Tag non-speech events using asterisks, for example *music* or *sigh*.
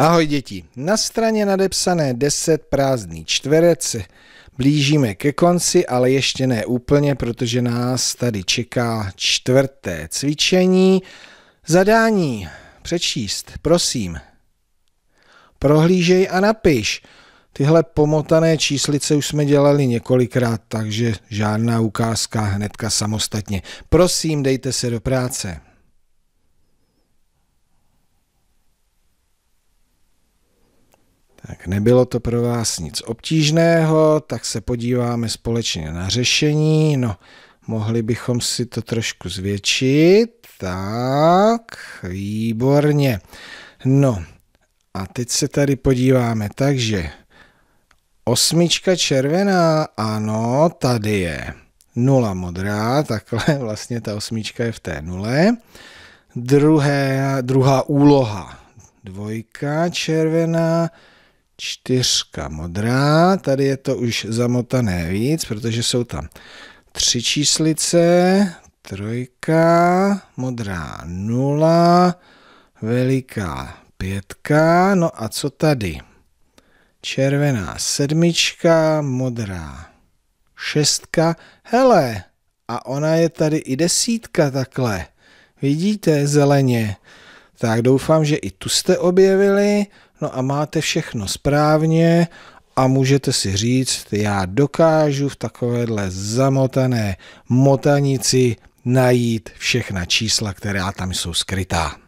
Ahoj děti, na straně nadepsané 10 prázdný čtverec blížíme ke konci, ale ještě ne úplně, protože nás tady čeká čtvrté cvičení. Zadání přečíst, prosím. Prohlížej a napiš. Tyhle pomotané číslice už jsme dělali několikrát, takže žádná ukázka hnedka samostatně. Prosím, dejte se do práce. Tak nebylo to pro vás nic obtížného, tak se podíváme společně na řešení. No, mohli bychom si to trošku zvětšit. Tak, výborně. No, a teď se tady podíváme, takže osmička červená, ano, tady je nula modrá, takhle *laughs* vlastně ta osmička je v té nule. Druhé, druhá úloha, dvojka červená, čtyřka modrá, tady je to už zamotané víc, protože jsou tam tři číslice, trojka, modrá nula, veliká pětka, no a co tady? Červená sedmička, modrá šestka, hele, a ona je tady i desítka takhle. Vidíte, zeleně. Tak doufám, že i tu jste objevili. No a máte všechno správně a můžete si říct, já dokážu v takovéhle zamotané motanici najít všechna čísla, která tam jsou skrytá.